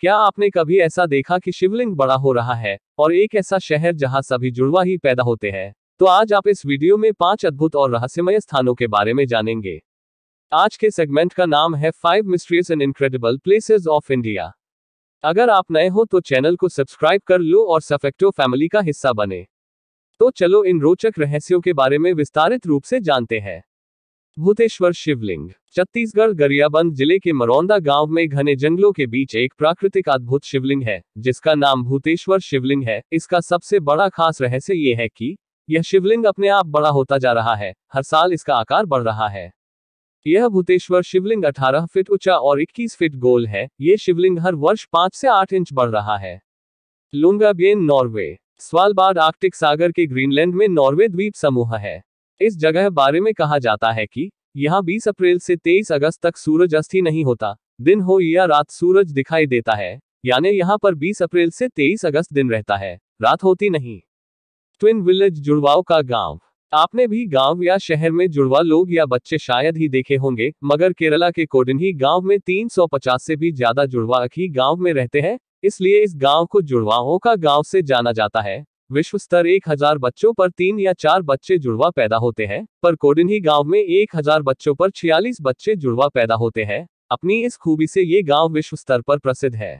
क्या आपने कभी ऐसा देखा कि शिवलिंग बड़ा हो रहा है और एक ऐसा शहर जहां सभी जुड़वा ही पैदा होते हैं तो आज आप इस वीडियो में पांच अद्भुत और रहस्यमय स्थानों के बारे में जानेंगे आज के सेगमेंट का नाम है five mysteries and incredible places of India अगर आप नए हो तो चैनल को सब्सक्राइब कर लो और सफेक्टो फैमिली का हिस्सा बने तो चलो इन रोचक रहस्यों के बारे में विस्तारित रूप से जानते हैं भूतेश्वर शिवलिंग छत्तीसगढ़ गरियाबंद जिले के मरौंदा गांव में घने जंगलों के बीच एक प्राकृतिक अद्भुत शिवलिंग है जिसका नाम भूतेश्वर शिवलिंग है इसका सबसे बड़ा खास रहस्य ये है कि यह शिवलिंग अपने आप बड़ा होता जा रहा है हर साल इसका आकार बढ़ रहा है यह भूतेश्वर शिवलिंग 18 फीट ऊंचा और 21 फीट गोल है यह शिवलिंग हर वर्ष 5 से 8 इंच बढ़ रहा है लुंगाबेन नॉर्वे स्वालबार्ड आर्कटिक सागर के ग्रीनलैंड में नॉर्वे द्वीप समूह है इस जगह बारे में कहा जाता है कि यहाँ 20 अप्रैल से 23 अगस्त तक सूरज अस्त ही नहीं होता दिन हो या रात सूरज दिखाई देता है यानी यहाँ पर 20 अप्रैल से 23 अगस्त दिन रहता है रात होती नहीं ट्विन विलेज जुड़वाओ का गांव आपने भी गांव या शहर में जुड़वा लोग या बच्चे शायद ही देखे होंगे मगर केरला के ही गाँव में तीन से भी ज्यादा जुड़वा ही गाँव में रहते हैं इसलिए इस गाँव को जुड़वाओं का गाँव से जाना जाता है विश्व स्तर एक हजार बच्चों पर तीन या चार बच्चे जुड़वा पैदा होते हैं पर कोडिनी गांव में एक हजार बच्चों पर छियालीस बच्चे जुड़वा पैदा होते हैं अपनी इस खूबी से ये गांव विश्व स्तर पर प्रसिद्ध है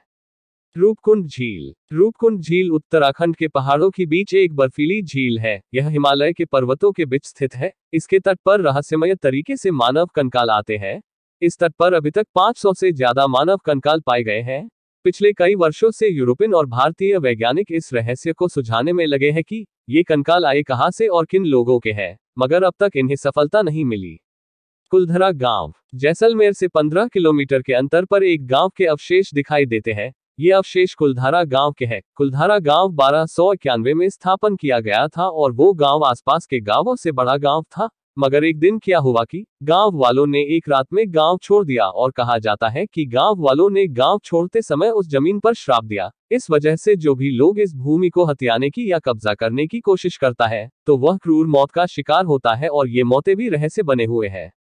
रूपकुंड झील रूपकुंड झील उत्तराखंड के पहाड़ों के बीच एक बर्फीली झील है यह हिमालय के पर्वतों के बीच स्थित है इसके तट पर रहस्यमय तरीके से मानव कंकाल आते हैं इस तट पर अभी तक 500 से ज्यादा मानव कंकाल पाए गए हैं पिछले कई वर्षों से यूरोपियन और भारतीय वैज्ञानिक इस रहस्य को सुझाने में लगे हैं कि ये कंकाल आए कहाँ से और किन लोगों के हैं मगर अब तक इन्हें सफलता नहीं मिली कुलधरा गांव जैसलमेर से 15 किलोमीटर के अंतर पर एक गांव के अवशेष दिखाई देते हैं ये अवशेष कुलधारा गांव के हैं कुलधारा गांव बारह में स्थापन किया गया था और वो गांव आसपास के गांवों से बड़ा गांव था मगर एक दिन क्या हुआ कि गांव वालों ने एक रात में गांव छोड़ दिया और कहा जाता है कि गांव वालों ने गांव छोड़ते समय उस जमीन पर श्राप दिया इस वजह से जो भी लोग इस भूमि को हथियाने की या कब्जा करने की कोशिश करता है तो वह क्रूर मौत का शिकार होता है और ये मौतें भी रहस्य बने हुए हैं